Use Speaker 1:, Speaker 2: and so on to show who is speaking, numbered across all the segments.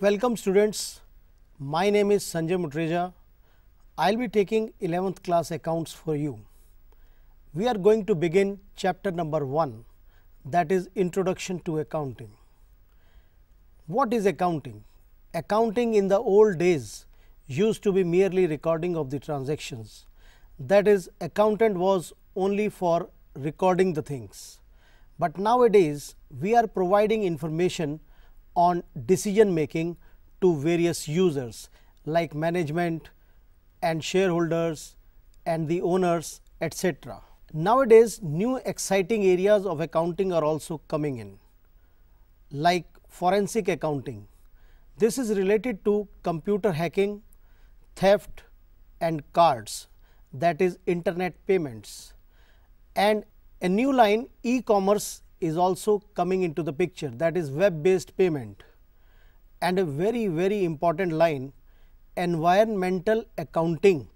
Speaker 1: Welcome students, my name is Sanjay Mutreja. I will be taking 11th class accounts for you. We are going to begin chapter number 1 that is introduction to accounting. What is accounting? Accounting in the old days used to be merely recording of the transactions. That is accountant was only for recording the things. But nowadays we are providing information on decision making to various users like management and shareholders and the owners etc. Nowadays new exciting areas of accounting are also coming in like forensic accounting. This is related to computer hacking, theft and cards that is internet payments and a new line e-commerce is also coming into the picture that is web based payment and a very very important line environmental accounting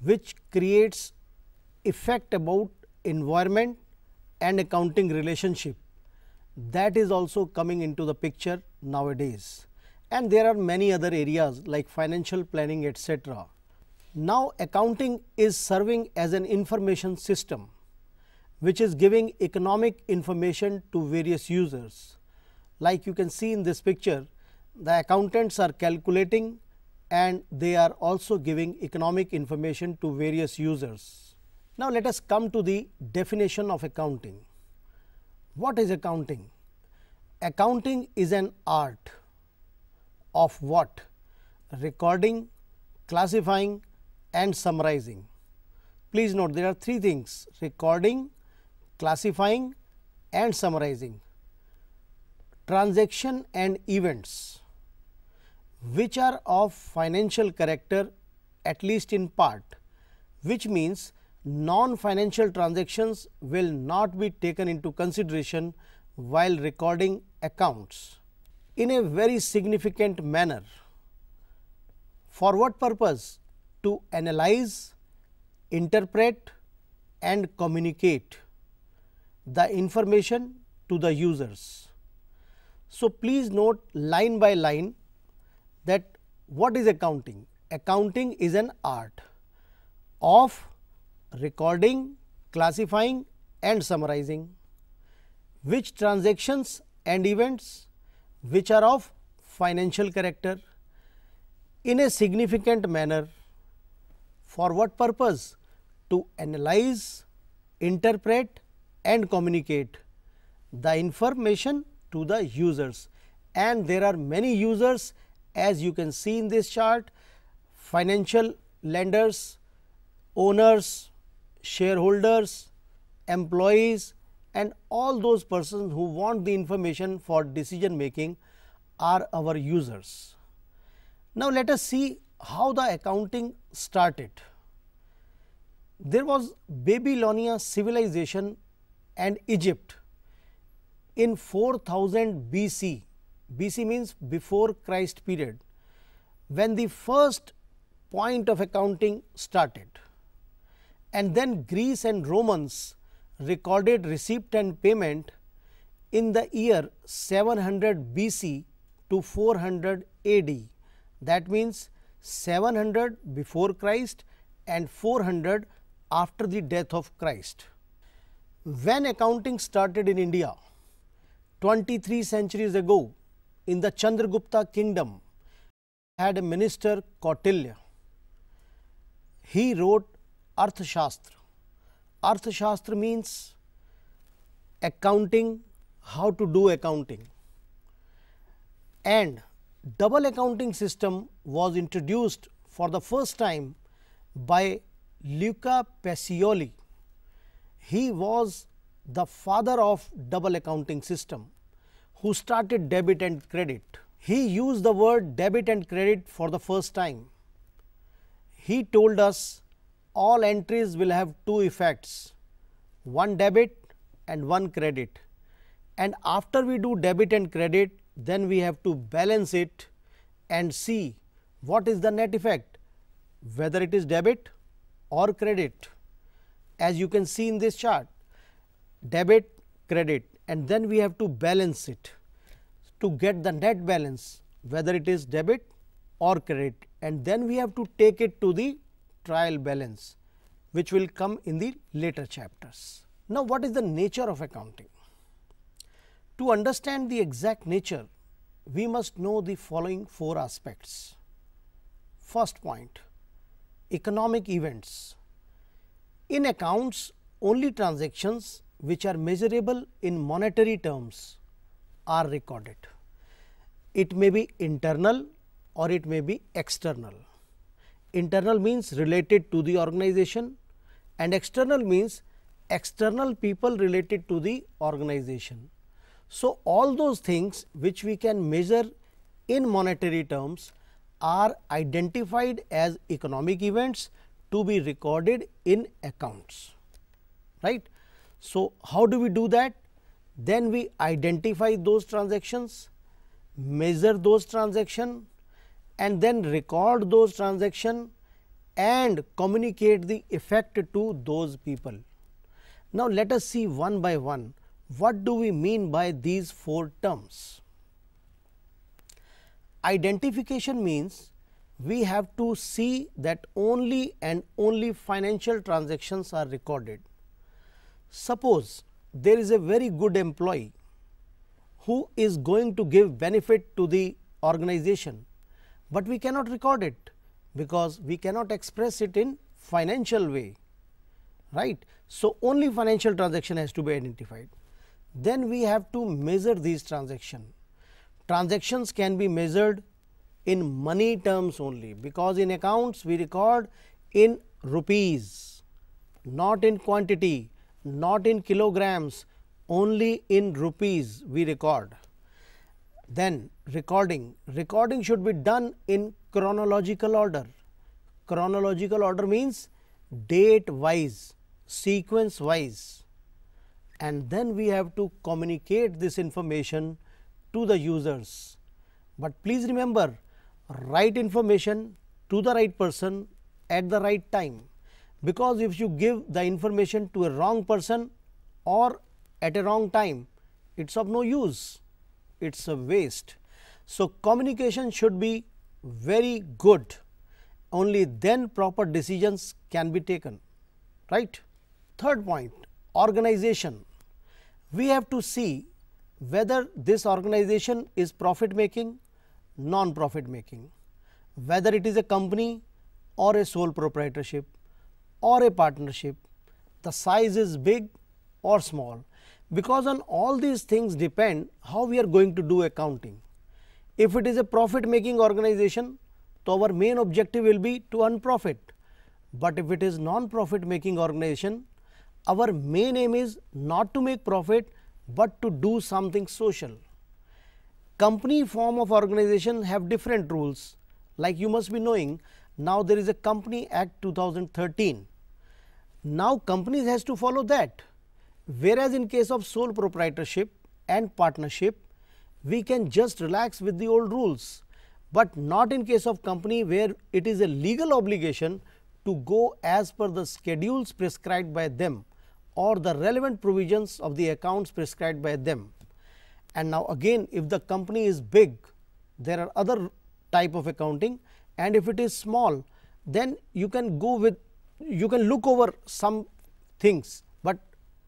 Speaker 1: which creates effect about environment and accounting relationship that is also coming into the picture nowadays and there are many other areas like financial planning etc now accounting is serving as an information system which is giving economic information to various users. Like you can see in this picture, the accountants are calculating and they are also giving economic information to various users. Now, let us come to the definition of accounting. What is accounting? Accounting is an art of what? Recording, classifying and summarizing. Please note there are three things recording, classifying and summarizing transaction and events which are of financial character at least in part which means non financial transactions will not be taken into consideration while recording accounts in a very significant manner. For what purpose? To analyze, interpret and communicate the information to the users. So, please note line by line that what is accounting? Accounting is an art of recording, classifying and summarizing which transactions and events which are of financial character in a significant manner for what purpose? To analyze, interpret and communicate the information to the users and there are many users as you can see in this chart financial lenders, owners, shareholders, employees and all those persons who want the information for decision making are our users. Now, let us see how the accounting started. There was Babylonia civilization and Egypt in 4000 BC, BC means before Christ period, when the first point of accounting started. And then Greece and Romans recorded receipt and payment in the year 700 BC to 400 AD. That means 700 before Christ and 400 after the death of Christ. When accounting started in India 23 centuries ago in the Chandragupta kingdom had a minister Kautilya. He wrote Arthashastra. Arthashastra means accounting, how to do accounting. And double accounting system was introduced for the first time by Luca Pacioli he was the father of double accounting system who started debit and credit. He used the word debit and credit for the first time. He told us all entries will have two effects, one debit and one credit. And after we do debit and credit, then we have to balance it and see what is the net effect, whether it is debit or credit as you can see in this chart debit credit and then we have to balance it to get the net balance whether it is debit or credit and then we have to take it to the trial balance which will come in the later chapters. Now, what is the nature of accounting? To understand the exact nature, we must know the following four aspects. First point, economic events. In accounts, only transactions which are measurable in monetary terms are recorded. It may be internal or it may be external. Internal means related to the organization and external means external people related to the organization. So, all those things which we can measure in monetary terms are identified as economic events to be recorded in accounts, right. So, how do we do that? Then we identify those transactions, measure those transaction and then record those transaction and communicate the effect to those people. Now, let us see one by one what do we mean by these four terms. Identification means we have to see that only and only financial transactions are recorded. Suppose there is a very good employee who is going to give benefit to the organization, but we cannot record it because we cannot express it in financial way, right. So, only financial transaction has to be identified. Then we have to measure these transaction. Transactions can be measured in money terms only, because in accounts we record in rupees, not in quantity, not in kilograms, only in rupees we record. Then recording, recording should be done in chronological order. Chronological order means date wise, sequence wise and then we have to communicate this information to the users. But please remember right information to the right person at the right time because if you give the information to a wrong person or at a wrong time it's of no use it's a waste so communication should be very good only then proper decisions can be taken right third point organization we have to see whether this organization is profit making non-profit making, whether it is a company or a sole proprietorship or a partnership, the size is big or small because on all these things depend how we are going to do accounting. If it is a profit making organization, so our main objective will be to earn profit. But if it is non-profit making organization, our main aim is not to make profit, but to do something social company form of organization have different rules like you must be knowing now there is a company act 2013 now companies has to follow that whereas in case of sole proprietorship and partnership we can just relax with the old rules but not in case of company where it is a legal obligation to go as per the schedules prescribed by them or the relevant provisions of the accounts prescribed by them and now again if the company is big, there are other type of accounting and if it is small, then you can go with you can look over some things, but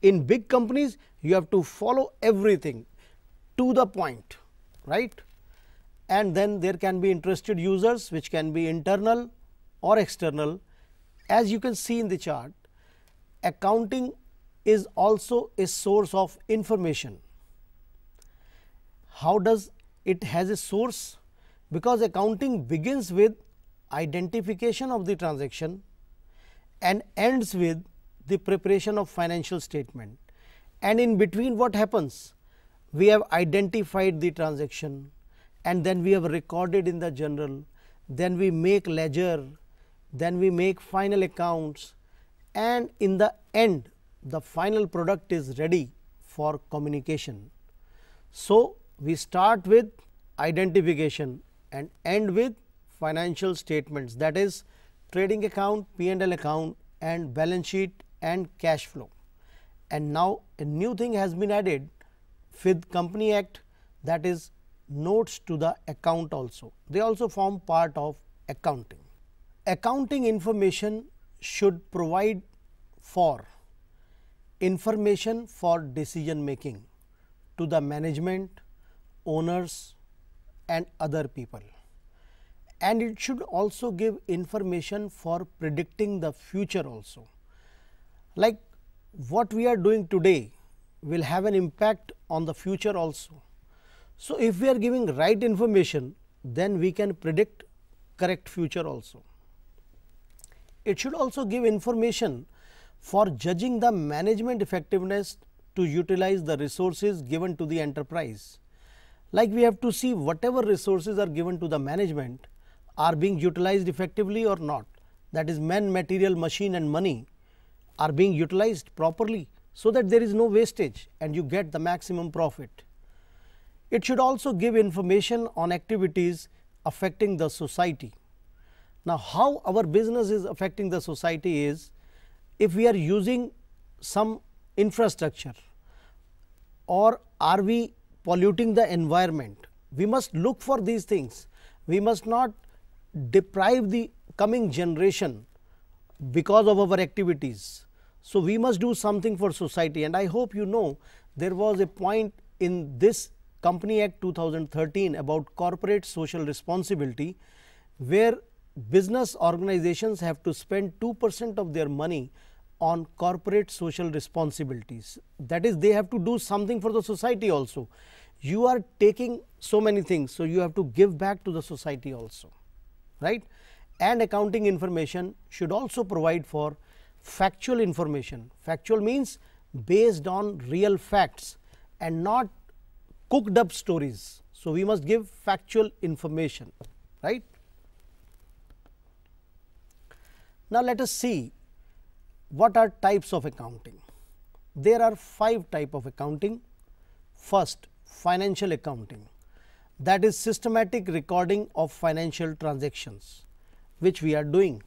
Speaker 1: in big companies you have to follow everything to the point, right? And then there can be interested users which can be internal or external. As you can see in the chart, accounting is also a source of information. How does it has a source? Because accounting begins with identification of the transaction and ends with the preparation of financial statement. And in between what happens? We have identified the transaction and then we have recorded in the general. then we make ledger, then we make final accounts and in the end the final product is ready for communication. So, we start with identification and end with financial statements that is trading account, P and L account and balance sheet and cash flow. And now a new thing has been added with Company Act that is notes to the account also. They also form part of accounting. Accounting information should provide for information for decision making to the management, owners and other people and it should also give information for predicting the future also. Like what we are doing today will have an impact on the future also. So, if we are giving right information then we can predict correct future also. It should also give information for judging the management effectiveness to utilize the resources given to the enterprise like we have to see whatever resources are given to the management are being utilized effectively or not. That is men, material, machine and money are being utilized properly so that there is no wastage and you get the maximum profit. It should also give information on activities affecting the society. Now, how our business is affecting the society is if we are using some infrastructure or are we polluting the environment. We must look for these things. We must not deprive the coming generation because of our activities. So, we must do something for society and I hope you know there was a point in this Company Act 2013 about corporate social responsibility where business organizations have to spend 2 percent of their money on corporate social responsibilities. That is, they have to do something for the society also. You are taking so many things, so you have to give back to the society also, right? And accounting information should also provide for factual information. Factual means based on real facts and not cooked up stories. So, we must give factual information, right? Now, let us see what are types of accounting? There are five type of accounting. First, financial accounting that is systematic recording of financial transactions which we are doing.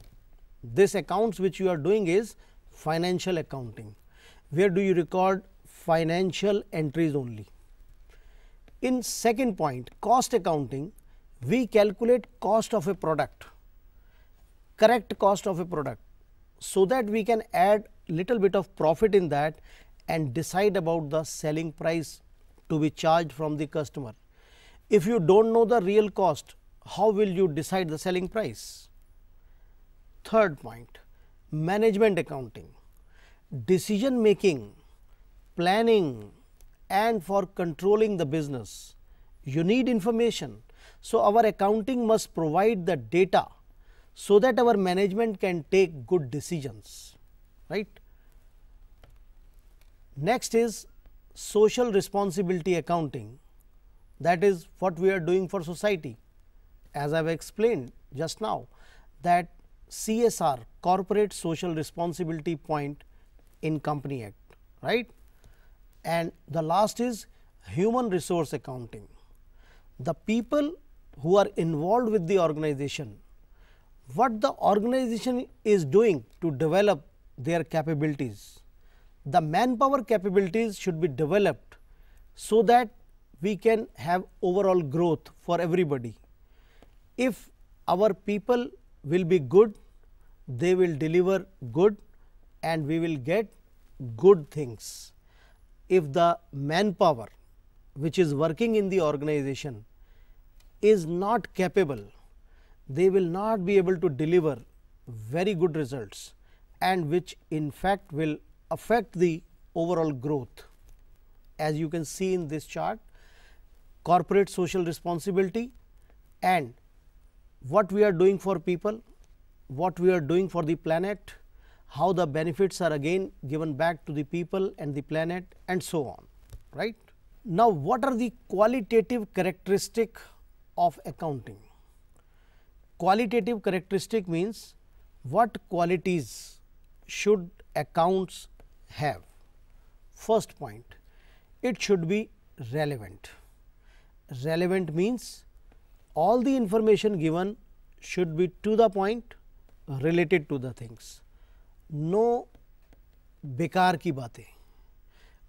Speaker 1: This accounts which you are doing is financial accounting where do you record financial entries only. In second point cost accounting we calculate cost of a product correct cost of a product so that we can add little bit of profit in that and decide about the selling price to be charged from the customer. If you don't know the real cost, how will you decide the selling price? Third point, management accounting, decision making, planning and for controlling the business, you need information. So, our accounting must provide the data so that our management can take good decisions, right. Next is social responsibility accounting that is what we are doing for society as I have explained just now that CSR corporate social responsibility point in company act right and the last is human resource accounting the people who are involved with the organization what the organization is doing to develop their capabilities. The manpower capabilities should be developed so that we can have overall growth for everybody. If our people will be good, they will deliver good and we will get good things. If the manpower which is working in the organization is not capable they will not be able to deliver very good results and which in fact will affect the overall growth. As you can see in this chart, corporate social responsibility and what we are doing for people, what we are doing for the planet, how the benefits are again given back to the people and the planet and so on. right. Now, what are the qualitative characteristic of accounting? Qualitative characteristic means what qualities should accounts have? First point, it should be relevant. Relevant means all the information given should be to the point related to the things. No bekar ki बातें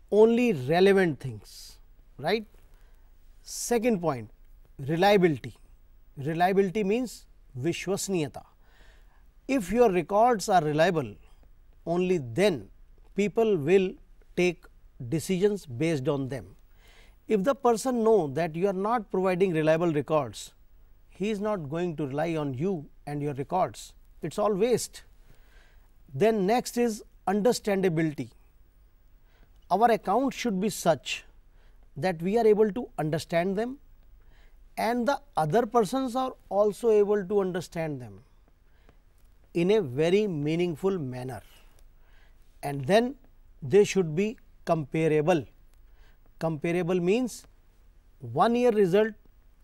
Speaker 1: Only relevant things, right? Second point, reliability. Reliability means. Vishwasniyata. If your records are reliable, only then people will take decisions based on them. If the person know that you are not providing reliable records, he is not going to rely on you and your records. It's all waste. Then next is understandability. Our account should be such that we are able to understand them and the other persons are also able to understand them in a very meaningful manner and then they should be comparable. Comparable means one year result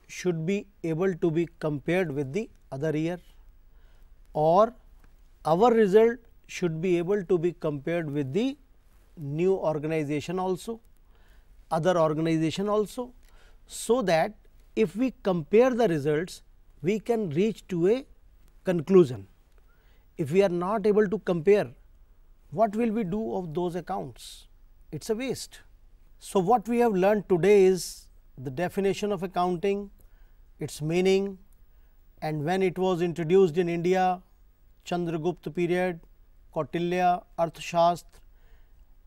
Speaker 1: should be able to be compared with the other year or our result should be able to be compared with the new organization also, other organization also, so that if we compare the results we can reach to a conclusion. If we are not able to compare what will we do of those accounts? It is a waste. So, what we have learned today is the definition of accounting, its meaning and when it was introduced in India, Chandragupta period, Kautilya, Arthashastra,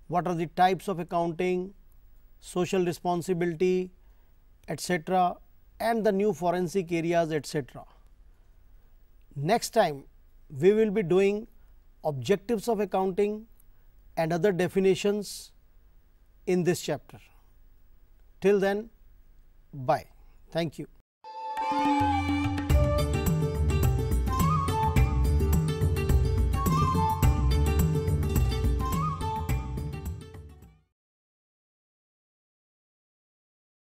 Speaker 1: what are the types of accounting, social responsibility, etc and the new forensic areas etc. Next time we will be doing objectives of accounting and other definitions in this chapter. Till then, bye. Thank you.